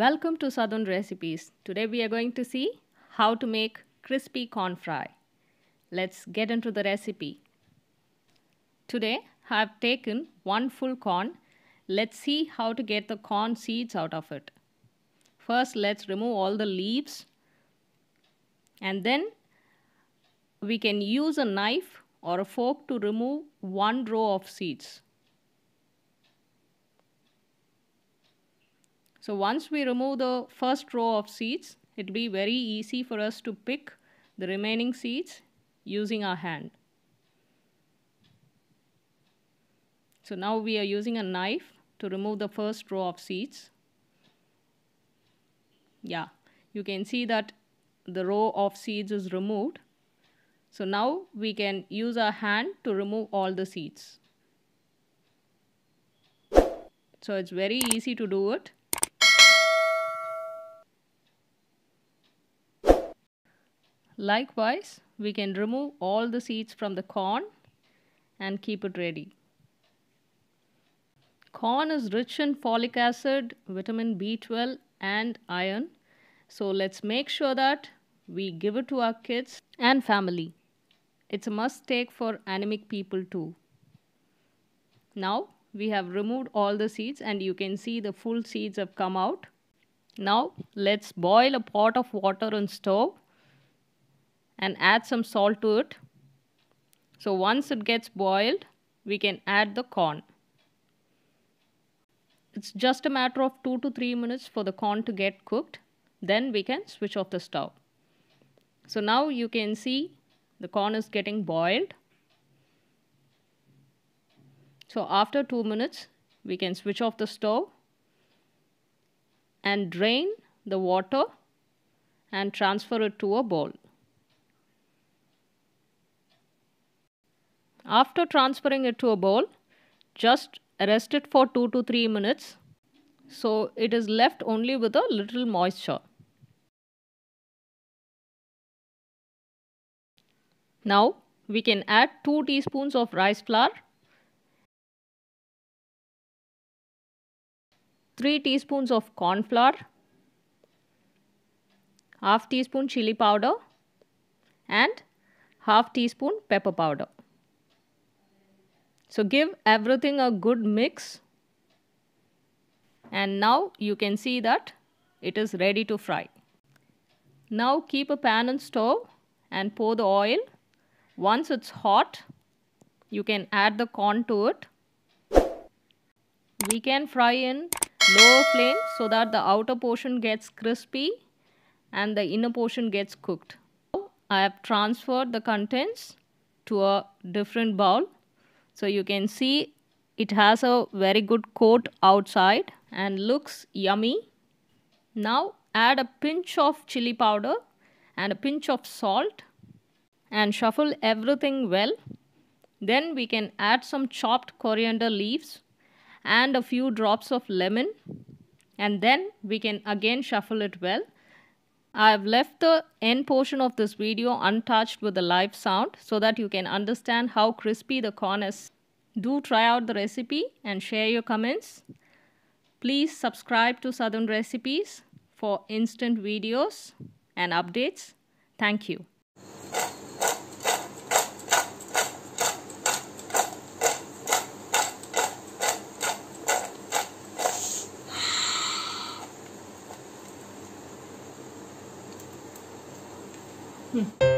Welcome to Southern Recipes. Today we are going to see how to make crispy corn fry. Let's get into the recipe. Today I have taken one full corn. Let's see how to get the corn seeds out of it. First let's remove all the leaves and then we can use a knife or a fork to remove one row of seeds. So once we remove the first row of seeds, it will be very easy for us to pick the remaining seeds using our hand. So now we are using a knife to remove the first row of seeds. Yeah, you can see that the row of seeds is removed. So now we can use our hand to remove all the seeds. So it's very easy to do it. Likewise, we can remove all the seeds from the corn and keep it ready. Corn is rich in folic acid, vitamin B12 and iron. So let's make sure that we give it to our kids and family. It's a must take for anemic people too. Now we have removed all the seeds and you can see the full seeds have come out. Now let's boil a pot of water on stove and add some salt to it. So once it gets boiled, we can add the corn. It's just a matter of 2 to 3 minutes for the corn to get cooked. Then we can switch off the stove. So now you can see the corn is getting boiled. So after 2 minutes, we can switch off the stove and drain the water and transfer it to a bowl. After transferring it to a bowl, just rest it for 2 to 3 minutes so it is left only with a little moisture. Now we can add 2 teaspoons of rice flour, 3 teaspoons of corn flour, half teaspoon chili powder and half teaspoon pepper powder. So give everything a good mix and now you can see that it is ready to fry. Now keep a pan on stove and pour the oil. Once it's hot, you can add the corn to it. We can fry in low flame so that the outer portion gets crispy and the inner portion gets cooked. I have transferred the contents to a different bowl so you can see it has a very good coat outside and looks yummy. Now add a pinch of chili powder and a pinch of salt and shuffle everything well. Then we can add some chopped coriander leaves and a few drops of lemon and then we can again shuffle it well I have left the end portion of this video untouched with the live sound so that you can understand how crispy the corn is. Do try out the recipe and share your comments. Please subscribe to Southern Recipes for instant videos and updates. Thank you. 嗯。